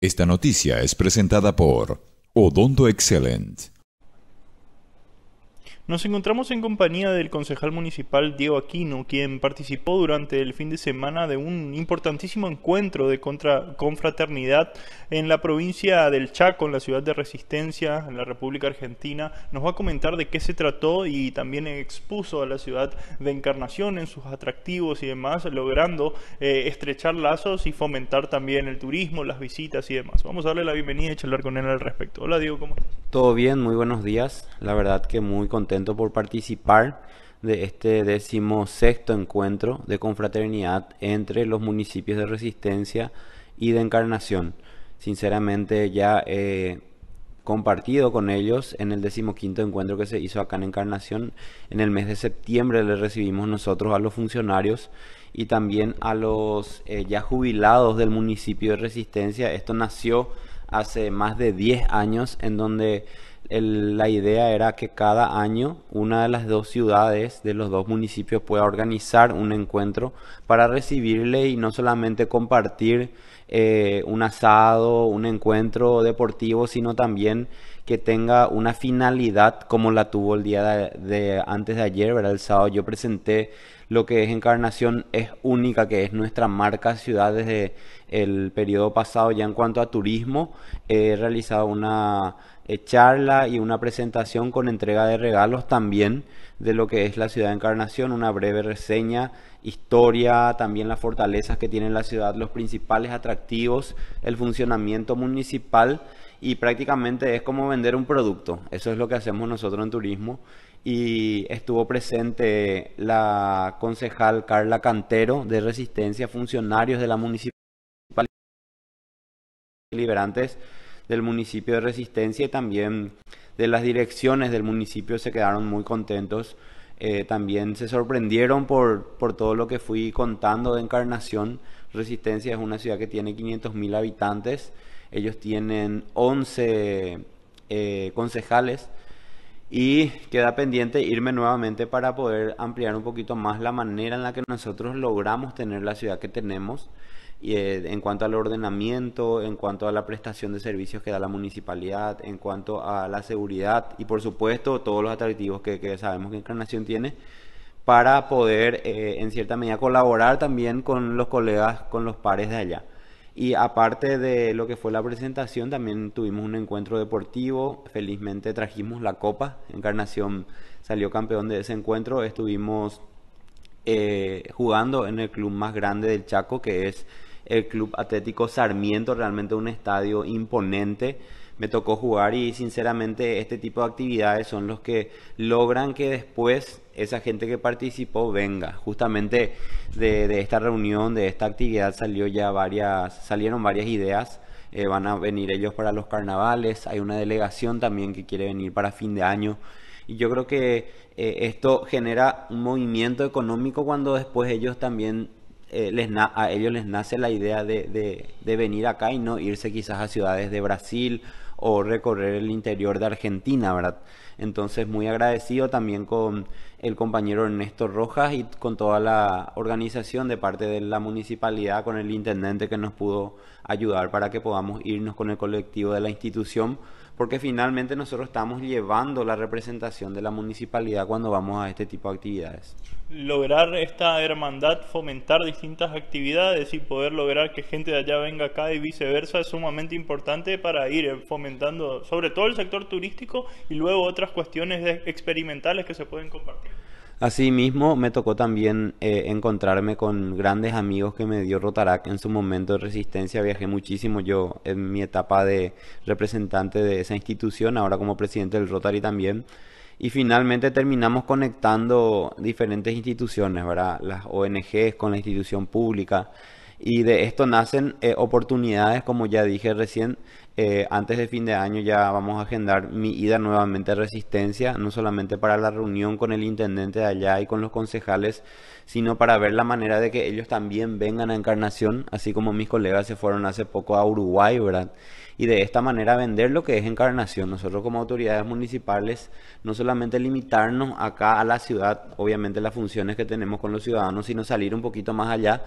Esta noticia es presentada por Odonto Excellent. Nos encontramos en compañía del concejal municipal Diego Aquino, quien participó durante el fin de semana de un importantísimo encuentro de contra, confraternidad en la provincia del Chaco, en la ciudad de Resistencia, en la República Argentina. Nos va a comentar de qué se trató y también expuso a la ciudad de Encarnación en sus atractivos y demás, logrando eh, estrechar lazos y fomentar también el turismo, las visitas y demás. Vamos a darle la bienvenida y charlar con él al respecto. Hola Diego, ¿cómo estás? Todo bien, muy buenos días. La verdad que muy contento por participar de este decimosexto encuentro de confraternidad entre los municipios de Resistencia y de Encarnación. Sinceramente ya he compartido con ellos en el decimoquinto encuentro que se hizo acá en Encarnación. En el mes de septiembre le recibimos nosotros a los funcionarios y también a los eh, ya jubilados del municipio de Resistencia. Esto nació hace más de 10 años en donde la idea era que cada año una de las dos ciudades de los dos municipios pueda organizar un encuentro para recibirle y no solamente compartir eh, un asado, un encuentro deportivo, sino también que tenga una finalidad como la tuvo el día de, antes de ayer, ¿verdad? El sábado yo presenté lo que es Encarnación es única, que es nuestra marca ciudad desde el periodo pasado ya en cuanto a turismo. He realizado una eh, charla y una presentación con entrega de regalos también de lo que es la ciudad de Encarnación, una breve reseña, historia, también las fortalezas que tiene la ciudad, los principales atractivos, el funcionamiento municipal y prácticamente es como vender un producto. Eso es lo que hacemos nosotros en turismo. Y estuvo presente la concejal Carla Cantero de Resistencia, funcionarios de la municipalidad liberantes del municipio de Resistencia y también de las direcciones del municipio se quedaron muy contentos. Eh, también se sorprendieron por, por, todo lo que fui contando de Encarnación. Resistencia es una ciudad que tiene 500.000 habitantes ellos tienen 11 eh, concejales y queda pendiente irme nuevamente para poder ampliar un poquito más la manera en la que nosotros logramos tener la ciudad que tenemos eh, en cuanto al ordenamiento, en cuanto a la prestación de servicios que da la municipalidad, en cuanto a la seguridad y por supuesto todos los atractivos que, sabemos que Encarnación tiene para poder eh, en cierta medida colaborar también con los colegas, con los pares de allá. Y aparte de lo que fue la presentación, también tuvimos un encuentro deportivo. Felizmente trajimos la copa. Encarnación salió campeón de ese encuentro. Estuvimos eh, jugando en el club más grande del Chaco, que es el Club Atlético Sarmiento, realmente un estadio imponente me tocó jugar y sinceramente este tipo de actividades son los que logran que después esa gente que participó venga. Justamente de, esta reunión, de esta actividad salió ya varias, salieron varias ideas. Eh, van a venir ellos para los carnavales, hay una delegación también que quiere venir para fin de año. Y yo creo que eh, esto genera un movimiento económico cuando después ellos también eh, les a ellos les nace la idea de, venir acá y no irse quizás a ciudades de Brasil o recorrer el interior de Argentina, ¿verdad? Entonces, muy agradecido también con el compañero Ernesto Rojas y con toda la organización de parte de la municipalidad, con el intendente que nos pudo ayudar para que podamos irnos con el colectivo de la institución, porque finalmente nosotros estamos llevando la representación de la municipalidad cuando vamos a este tipo de actividades. Lograr esta hermandad, fomentar distintas actividades y poder lograr que gente de allá venga acá y viceversa es sumamente importante para ir fomentando eh, sobre todo el sector turístico y luego otras cuestiones experimentales que se pueden compartir. Asimismo, me tocó también eh, encontrarme con grandes amigos que me dio Rotarac en su momento de resistencia. Viajé muchísimo yo en mi etapa de representante de esa institución, ahora como presidente del Rotary también. Y finalmente terminamos conectando diferentes instituciones, ¿verdad? Las ONGs con la institución pública. Y de esto nacen eh, oportunidades, como ya dije recién, eh, antes de fin de año ya vamos a agendar mi ida nuevamente a Resistencia, no solamente para la reunión con el intendente de allá y con los concejales, sino para ver la manera de que ellos también vengan a Encarnación, así como mis colegas se fueron hace poco a Uruguay, ¿verdad? y de esta manera vender lo que es encarnación. Nosotros como autoridades municipales no solamente limitarnos acá a la ciudad, obviamente las funciones que tenemos con los ciudadanos, sino salir un poquito más allá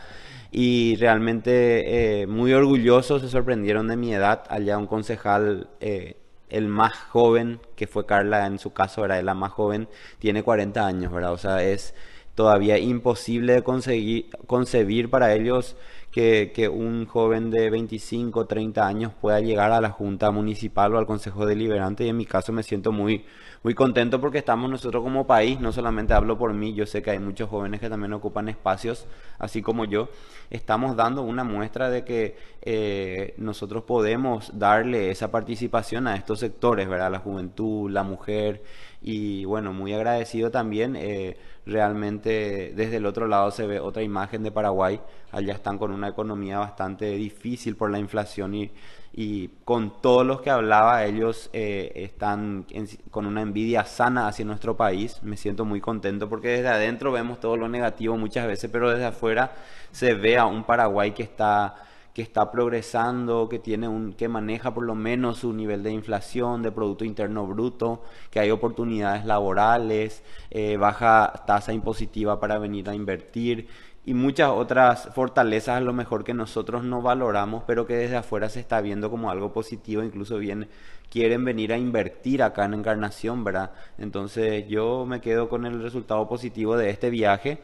y realmente eh, muy orgullosos se sorprendieron de mi edad, allá un concejal... Eh, el más joven, que fue Carla en su caso, era la más joven, tiene 40 años, ¿verdad? O sea, es todavía imposible de concebir para ellos que, un joven de 25, 30 años pueda llegar a la Junta Municipal o al Consejo Deliberante y en mi caso me siento muy, muy contento porque estamos nosotros como país, no solamente hablo por mí, yo sé que hay muchos jóvenes que también ocupan espacios, así como yo, estamos dando una muestra de que eh, nosotros podemos darle esa participación a estos sectores, ¿verdad? La juventud, la mujer, y bueno, muy agradecido también. Eh, realmente desde el otro lado se ve otra imagen de Paraguay. Allá están con una economía bastante difícil por la inflación y, y con todos los que hablaba, ellos eh, están con una envidia sana hacia nuestro país. Me siento muy contento porque desde adentro vemos todo lo negativo muchas veces, pero desde afuera se ve a un Paraguay que está que está progresando, que tiene un, que maneja por lo menos su nivel de inflación, de producto interno bruto, que hay oportunidades laborales, eh, baja tasa impositiva para venir a invertir y muchas otras fortalezas a lo mejor que nosotros no valoramos, pero que desde afuera se está viendo como algo positivo, incluso bien quieren venir a invertir acá en Encarnación, ¿verdad? Entonces yo me quedo con el resultado positivo de este viaje.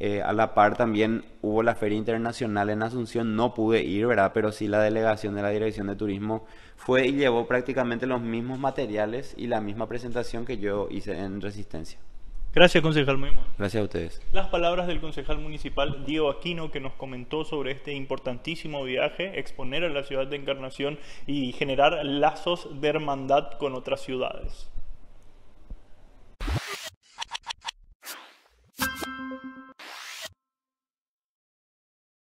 Eh, a la par también hubo la Feria Internacional en Asunción, no pude ir, ¿verdad? Pero sí la delegación de la Dirección de Turismo fue y llevó prácticamente los mismos materiales y la misma presentación que yo hice en Resistencia. Gracias, concejal bueno. Gracias a ustedes. Las palabras del concejal municipal Diego Aquino, que nos comentó sobre este importantísimo viaje, exponer a la ciudad de Encarnación y generar lazos de hermandad con otras ciudades.